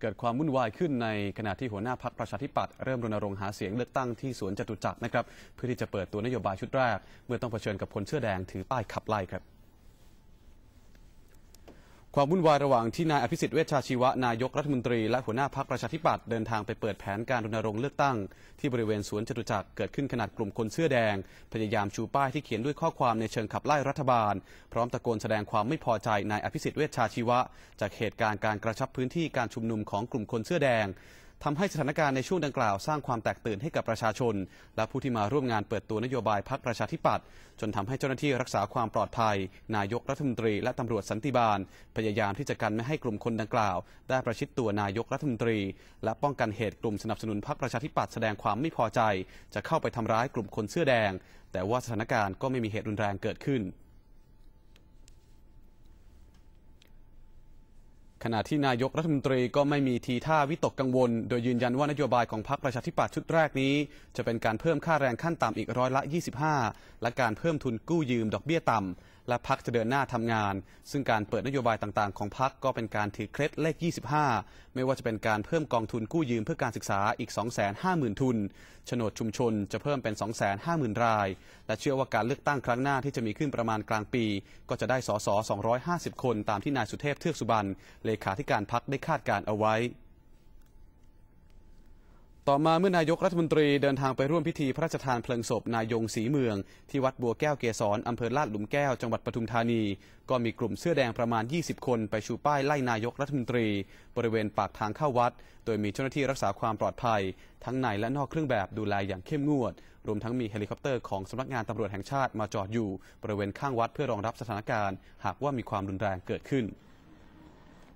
เกิดความวุ่นวายขึ้นในขณะที่หัวหน้าพักประชาธิปัตย์เริ่มรณรงค์หาเสียงเลือกตั้งที่สวนจตุจักรนะครับ เพื่อที่จะเปิดตัวนโยบายชุดแรก เมื่อต้องเผชิญกับคนเสื้อแดงถือป้ายขับไล่ครับความวุ่นวายระหว่างที่นายอภิสิทธิ์เวชชาชีวะ นายกรัฐมนตรีและหัวหน้าพรรคประชาธิปัตย์เดินทางไปเปิดแผนการรณรงค์เลือกตั้งที่บริเวณสวนจตุจักรเกิดขึ้นขนาดกลุ่มคนเสื้อแดง พยายามชูป้ายที่เขียนด้วยข้อความในเชิงขับไล่รัฐบาล พร้อมตะโกนแสดงความไม่พอใจนายอภิสิทธิ์เวชชาชีวะจากเหตุการณ์การกระชับพื้นที่การชุมนุมของกลุ่มคนเสื้อแดงทำให้สถานการณ์ในช่วงดังกล่าว สร้างความแตกตื่นให้กับประชาชน และผู้ที่มาร่วมงานเปิดตัวนโยบายพักประชาธิปัตย์จนทำให้เจ้าหน้าที่รักษาความปลอดภัย นายกรัฐมนตรีและตำรวจสันติบาลพยายามที่จะกันไม่ให้กลุ่มคนดังกล่าว ได้ประชิดตัวนายกรัฐมนตรี และป้องกันเหตุกลุ่มสนับสนุนพักประชาธิปัตย์แสดงความไม่พอใจ จะเข้าไปทำร้ายกลุ่มคนเสื้อแดง แต่ว่าสถานการณ์ก็ไม่มีเหตุรุนแรงเกิดขึ้นขณะที่นายกรัฐมนตรีก็ไม่มีทีท่าวิตกกังวล โดยยืนยันว่านโยบายของพรรคประชาธิปัตย์ชุดแรกนี้ จะเป็นการเพิ่มค่าแรงขั้นต่ำอีกร้อยละ 25 และการเพิ่มทุนกู้ยืมดอกเบี้ยต่ำและพักจะเดินหน้าทำงาน ซึ่งการเปิดนโยบายต่างๆของพักก็เป็นการถือเคล็ดเลข 25 ไม่ว่าจะเป็นการเพิ่มกองทุนกู้ยืมเพื่อการศึกษาอีก 250,000 ทุน โฉนดชุมชนจะเพิ่มเป็น 250,000 ราย และเชื่อว่าการเลือกตั้งครั้งหน้าที่จะมีขึ้นประมาณกลางปี ก็จะได้ สส 250 คนตามที่นายสุเทพ เทือกสุบรรณเลขาธิการพักได้คาดการเอาไว้ต่อมาเมื่อนายกรัฐมนตรีเดินทางไปร่วมพิธีพระราชทานเพลิงศพนายงศรีเมือง ที่วัดบัวแก้วเกศรอำเภอลาดหลุมแก้วจังหวัดปทุมธานี ก็มีกลุ่มเสื้อแดงประมาณ 20 คนไปชูป้ายไล่นายกรัฐมนตรี บริเวณปากทางเข้าวัด โดยมีเจ้าหน้าที่รักษาความปลอดภัย ทั้งในและนอกเครื่องแบบดูแลอย่างเข้มงวด รวมทั้งมีเฮลิคอปเตอร์ของสำนักงานตำรวจแห่งชาติมาจอดอยู่บริเวณข้างวัดเพื่อรองรับสถานการณ์ หากว่ามีความรุนแรงเกิดขึ้น